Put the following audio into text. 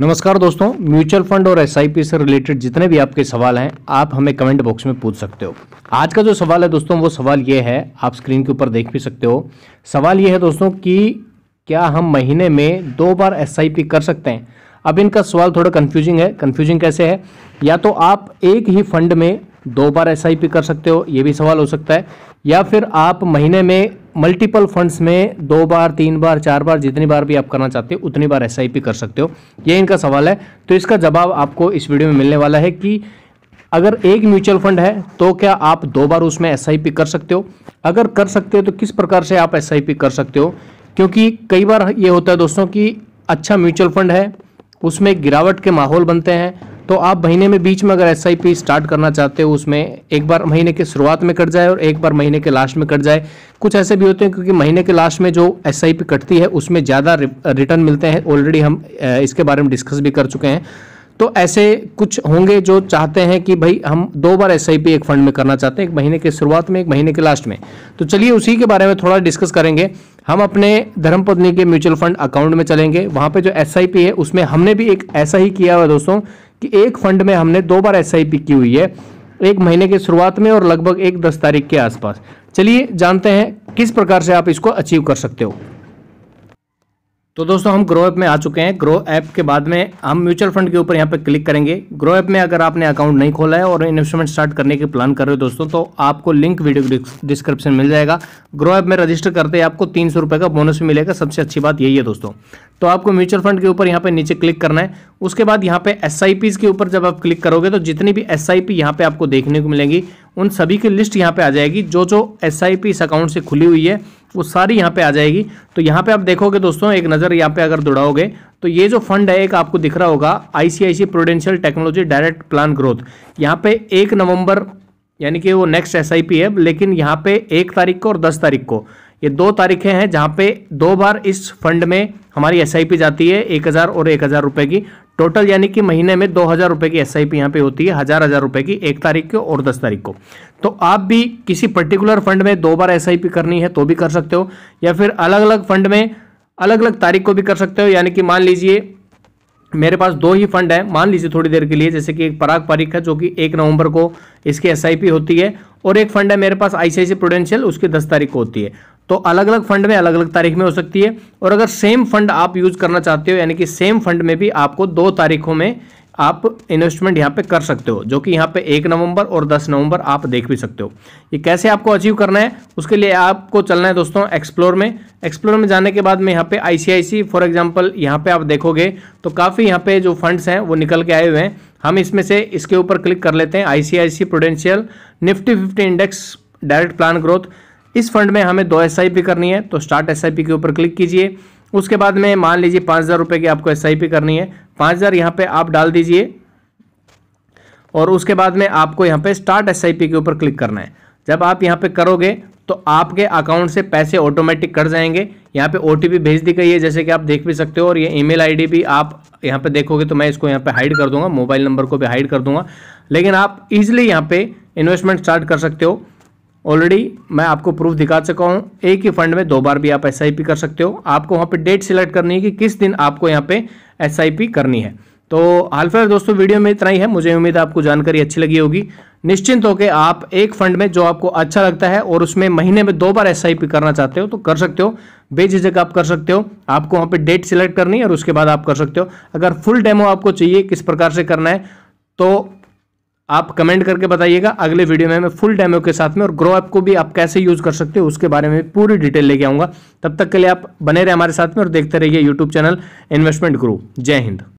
नमस्कार दोस्तों mutual fund और एस से रिलेटेड जितने भी आपके सवाल हैं आप हमें कमेंट बॉक्स में पूछ सकते हो आज का जो सवाल है दोस्तों वो सवाल ये है आप स्क्रीन के ऊपर देख भी सकते हो सवाल ये है दोस्तों कि क्या हम महीने में दो बार एस कर सकते हैं अब इनका सवाल थोड़ा कन्फ्यूजिंग है कन्फ्यूजिंग कैसे है या तो आप एक ही फंड में दो बार एस कर सकते हो ये भी सवाल हो सकता है या फिर आप महीने में मल्टीपल फंड्स में दो बार तीन बार चार बार जितनी बार भी आप करना चाहते हो उतनी बार एस कर सकते हो ये इनका सवाल है तो इसका जवाब आपको इस वीडियो में मिलने वाला है कि अगर एक म्यूचुअल फंड है तो क्या आप दो बार उसमें एस कर सकते हो अगर कर सकते हो तो किस प्रकार से आप एस कर सकते हो क्योंकि कई बार ये होता है दोस्तों कि अच्छा म्यूचुअल फंड है उसमें गिरावट के माहौल बनते हैं तो आप महीने में बीच में अगर एस स्टार्ट करना चाहते हो उसमें एक बार महीने के शुरुआत में कट जाए और एक बार महीने के लास्ट में कट जाए कुछ ऐसे भी होते हैं क्योंकि महीने के लास्ट में जो एस कटती है उसमें ज़्यादा रिटर्न मिलते हैं ऑलरेडी हम इसके बारे में डिस्कस भी कर चुके हैं तो ऐसे कुछ होंगे जो चाहते हैं कि भाई हम दो बार एस एक फंड में करना चाहते हैं एक महीने के शुरुआत में एक महीने के लास्ट में तो चलिए उसी के बारे में थोड़ा डिस्कस करेंगे हम अपने धर्मपत्नी के म्यूचुअल फंड अकाउंट में चलेंगे वहां पे जो एस है उसमें हमने भी एक ऐसा ही किया हुआ दोस्तों कि एक फंड में हमने दो बार एस की हुई है एक महीने के शुरुआत में और लगभग एक दस तारीख के आसपास चलिए जानते हैं किस प्रकार से आप इसको अचीव कर सकते हो तो दोस्तों हम ग्रो ऐप में आ चुके हैं ग्रो ऐप के बाद में हम म्यूचुअल फंड के ऊपर यहाँ पे क्लिक करेंगे ग्रो ऐप में अगर आपने अकाउंट नहीं खोला है और इन्वेस्टमेंट स्टार्ट करने के प्लान कर रहे हो दोस्तों तो आपको लिंक वीडियो डिस्क्रिप्शन मिल जाएगा ग्रो ऐप में रजिस्टर करते ही आपको तीन सौ का बोनस भी मिलेगा सबसे अच्छी बात यही है दोस्तों तो आपको म्यूचुअल फंड के ऊपर यहाँ पे नीचे क्लिक करना है उसके बाद यहाँ पे एस के ऊपर जब आप क्लिक करोगे तो जितनी भी एस आई यहाँ पे आपको देखने को मिलेंगी उन सभी की लिस्ट यहाँ पे आ जाएगी जो जो एस इस अकाउंट से खुली हुई है वो सारी यहाँ पे आ जाएगी तो यहाँ पे आप देखोगे दोस्तों एक नज़र यहाँ पे अगर दौड़ाओगे तो ये जो फंड है एक आपको दिख रहा होगा ICICI Prudential technology direct plan growth यहाँ पे एक नवंबर यानी कि वो नेक्स्ट एस है लेकिन यहाँ पे एक तारीख को और दस तारीख को ये दो तारीखें हैं जहाँ पे दो बार इस फंड में हमारी एस जाती है एक हज़ार और एक हज़ार की टोटल यानी कि महीने में दो हज़ार रुपए की एस आई पी यहाँ पे होती है हज़ार हज़ार रुपए की एक तारीख को और दस तारीख को तो आप भी किसी पर्टिकुलर फंड में दो बार एस आई पी करनी है तो भी कर सकते हो या फिर अलग अलग फंड में अलग अलग तारीख को भी कर सकते हो यानी कि मान लीजिए मेरे पास दो ही फंड है मान लीजिए थोड़ी देर के लिए जैसे कि एक पराग पारिक है जो कि एक नवंबर को इसकी एसआईपी होती है और एक फंड है मेरे पास आईसीआईसी प्रोडेंशियल उसकी दस तारीख को होती है तो अलग अलग फंड में अलग अलग तारीख में हो सकती है और अगर सेम फंड आप यूज करना चाहते हो यानी कि सेम फंड में भी आपको दो तारीखों में आप इन्वेस्टमेंट यहाँ पे कर सकते हो जो कि यहाँ पे एक नवंबर और दस नवंबर आप देख भी सकते हो ये कैसे आपको अचीव करना है उसके लिए आपको चलना है दोस्तों एक्सप्लोर में एक्सप्लोर में जाने के बाद में यहाँ पे आईसीआईसी फॉर एग्जांपल यहाँ पे आप देखोगे तो काफ़ी यहाँ पे जो फंड्स हैं वो निकल के आए हुए हैं हम इसमें से इसके ऊपर क्लिक कर लेते हैं I C Prudential Nifty fifty index direct plan growth इस फंड में हमें दो एस करनी है तो स्टार्ट एस के ऊपर क्लिक कीजिए उसके बाद में मान लीजिए पाँच हज़ार रुपये की आपको एस करनी है पाँच हज़ार यहाँ पर आप डाल दीजिए और उसके बाद में आपको यहाँ पे स्टार्ट एस के ऊपर क्लिक करना है जब आप यहाँ पे करोगे तो आपके अकाउंट से पैसे ऑटोमेटिक कट जाएंगे यहाँ पे ओ भेज दी गई है जैसे कि आप देख भी सकते हो और ये ईमेल आईडी भी आप यहाँ पे देखोगे तो मैं इसको यहाँ पे हाइड कर दूंगा मोबाइल नंबर को भी हाइड कर दूंगा लेकिन आप इजिली यहाँ पे इन्वेस्टमेंट स्टार्ट कर सकते हो ऑलरेडी मैं आपको प्रूफ दिखा चुका हूँ एक ही फंड में दो बार भी आप एस कर सकते हो आपको वहाँ पे डेट सिलेक्ट करनी है कि किस दिन आपको यहाँ पे एस करनी है तो हाल फिलहाल दोस्तों वीडियो में इतना ही है मुझे उम्मीद आपको जानकारी अच्छी लगी होगी निश्चिंत होकर आप एक फंड में जो आपको अच्छा लगता है और उसमें महीने में दो बार एस करना चाहते हो तो कर सकते हो बेझिझक आप कर सकते हो आपको वहाँ पर डेट सिलेक्ट करनी है और उसके बाद आप कर सकते हो अगर फुल डेमो आपको चाहिए किस प्रकार से करना है तो आप कमेंट करके बताइएगा अगले वीडियो में मैं फुल डेमो के साथ में और ग्रो ऐप को भी आप कैसे यूज कर सकते हो उसके बारे में पूरी डिटेल लेके आऊंगा तब तक के लिए आप बने रहे हमारे साथ में और देखते रहिए यूट्यूब चैनल इन्वेस्टमेंट ग्रो जय हिंद